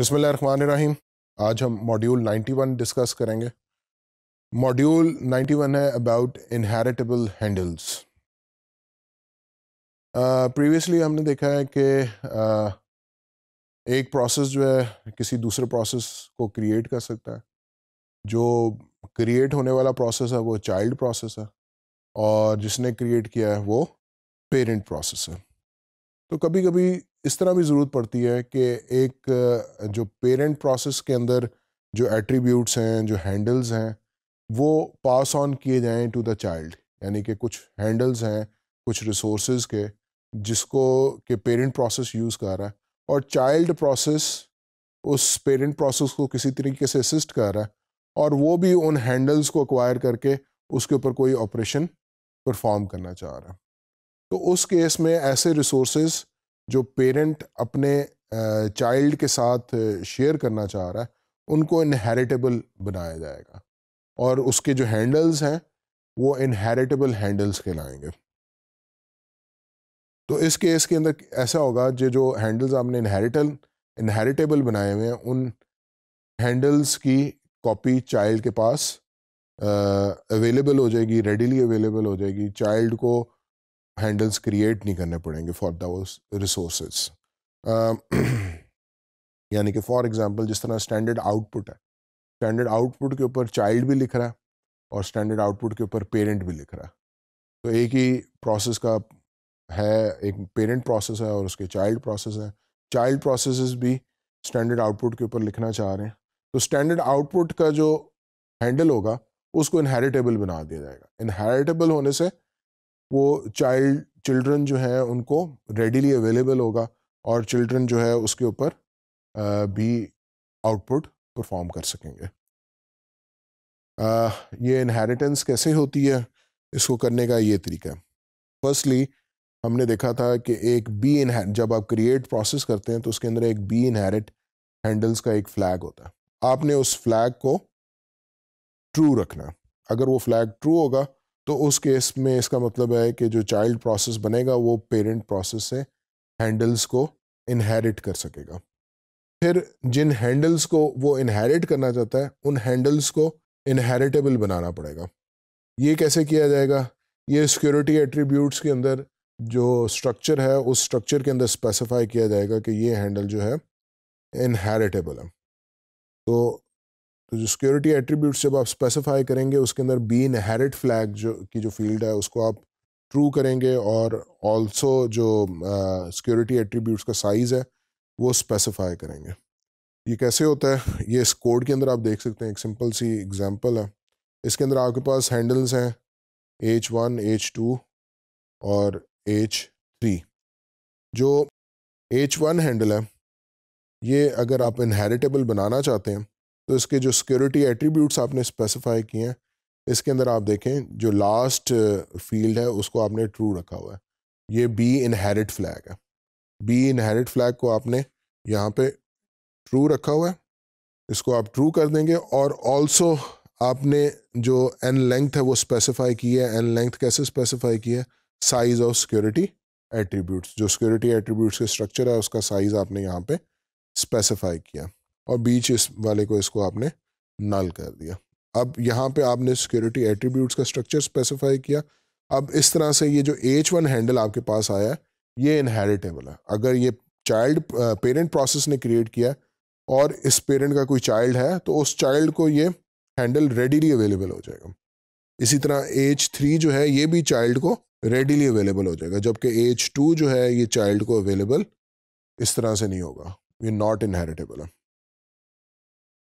बिसमीम आज हम मॉड्यूल 91 डिस्कस करेंगे मॉड्यूल 91 है अबाउट इनहेरिटेबल हैंडल्स प्रीवियसली हमने देखा है कि uh, एक प्रोसेस जो है किसी दूसरे प्रोसेस को क्रिएट कर सकता है जो क्रिएट होने वाला प्रोसेस है वो चाइल्ड प्रोसेस है और जिसने क्रिएट किया है वो पेरेंट प्रोसेस है तो कभी कभी इस तरह भी ज़रूरत पड़ती है कि एक जो पेरेंट प्रोसेस के अंदर जो एट्रीब्यूट्स हैं जो हैंडल्स हैं वो पास ऑन किए जाएं टू द चाइल्ड यानी कि कुछ हैंडल्स हैं कुछ रिसोर्स के जिसको के पेरेंट प्रोसेस यूज़ कर रहा है और चाइल्ड प्रोसेस उस पेरेंट प्रोसेस को किसी तरीके से असिस्ट कर रहा है और वो भी उन हैंडल्स को अक्वायर करके उसके ऊपर कोई ऑपरेशन परफॉर्म करना चाह रहा है तो उस केस में ऐसे रिसोर्सेज जो पेरेंट अपने चाइल्ड के साथ शेयर करना चाह रहा है उनको इनहेरिटेबल बनाया जाएगा और उसके जो हैंडल्स हैं वो इनहेरिटेबल हैंडल्स कहलाएंगे तो इस केस के अंदर ऐसा होगा जो जो हैंडल्स आपने इनहेरिटल इनहेरिटेबल बनाए हुए हैं उन हैंडल्स की कॉपी चाइल्ड के पास अवेलेबल हो जाएगी रेडीली अवेलेबल हो जाएगी चाइल्ड को हैंडल्स क्रिएट नहीं करने पड़ेंगे फॉर द रिसोर्स यानी कि फॉर एग्जांपल जिस तरह स्टैंडर्ड आउटपुट है स्टैंडर्ड आउटपुट के ऊपर चाइल्ड भी लिख रहा है और स्टैंडर्ड आउटपुट के ऊपर पेरेंट भी लिख रहा है तो एक ही प्रोसेस का है एक पेरेंट प्रोसेस है और उसके चाइल्ड प्रोसेस है चाइल्ड प्रोसेस भी स्टैंडर्ड आउटपुट के ऊपर लिखना चाह रहे हैं तो स्टैंडर्ड आउटपुट का जो हैंडल होगा उसको इनहेरिटेबल बना दिया जाएगा इनहेरिटेबल होने से वो चाइल्ड चिल्ड्रन जो हैं उनको रेडीली अवेलेबल होगा और चिल्ड्रन जो है उसके ऊपर भी आउटपुट परफॉर्म कर सकेंगे आ, ये इनहेरिटेंस कैसे होती है इसको करने का ये तरीका है फर्स्टली हमने देखा था कि एक बी इनहेट जब आप क्रिएट प्रोसेस करते हैं तो उसके अंदर एक बी इनहेरिट हैंडल्स का एक फ्लैग होता है आपने उस फ्लैग को ट्रू रखना अगर वो फ्लैग ट्रू होगा तो उस केस में इसका मतलब है कि जो चाइल्ड प्रोसेस बनेगा वो पेरेंट प्रोसेस से हैंडल्स को इनहेरिट कर सकेगा फिर जिन हैंडल्स को वो इनहेरिट करना चाहता है उन हैंडल्स को इनहेरिटेबल बनाना पड़ेगा ये कैसे किया जाएगा ये सिक्योरिटी एट्रीब्यूट्स के अंदर जो स्ट्रक्चर है उस स्ट्रक्चर के अंदर स्पेसिफाई किया जाएगा कि ये हैंडल जो है इनहेरिटेबल है तो तो जो सिक्योरिटी एट्रीब्यूट जब आप स्पेसिफाई करेंगे उसके अंदर बी इनहेरिट फ्लैग जो की जो फील्ड है उसको आप ट्रू करेंगे और ऑल्सो जो सिक्योरिटी uh, एट्रीब्यूट्स का साइज़ है वो स्पेसिफाई करेंगे ये कैसे होता है ये इस कोड के अंदर आप देख सकते हैं एक सिंपल सी एग्जांपल है इसके अंदर आपके पास हैंडल्स हैं एच वन एच टू और एच थ्री जो एच वन हैंडल है ये अगर आप इनहेरिटेबल बनाना चाहते हैं तो इसके जो सिक्योरिटी एट्रीब्यूट्स आपने स्पेसिफाई किए हैं इसके अंदर आप देखें जो लास्ट फील्ड uh, है उसको आपने ट्रू रखा हुआ है ये बी इनहेरिट फ्लैग है बी इनहेरिट फ्लैग को आपने यहाँ पे ट्रू रखा हुआ है इसको आप ट्रू कर देंगे और ऑल्सो आपने जो एन लेंथ है वो स्पेसिफाई की है एन लेंथ कैसे स्पेसिफाई की है साइज़ ऑफ सिक्योरिटी एट्रीब्यूट्स जो सिक्योरिटी एट्रीब्यूट्स के स्ट्रक्चर है उसका साइज़ आपने यहाँ पे स्पेसिफाई किया और बीच इस वाले को इसको आपने नल कर दिया अब यहाँ पे आपने सिक्योरिटी एट्रीब्यूट्स का स्ट्रक्चर स्पेसिफाई किया अब इस तरह से ये जो एच वन हैंडल आपके पास आया है ये इनहेरिटेबल है अगर ये चाइल्ड पेरेंट प्रोसेस ने क्रिएट किया और इस पेरेंट का कोई चाइल्ड है तो उस चाइल्ड को ये हैंडल रेडीली अवेलेबल हो जाएगा इसी तरह एच थ्री जो है ये भी चाइल्ड को रेडीली अवेलेबल हो जाएगा जबकि एच टू जो है ये चाइल्ड को अवेलेबल इस तरह से नहीं होगा ये नॉट इनहेरिटेबल है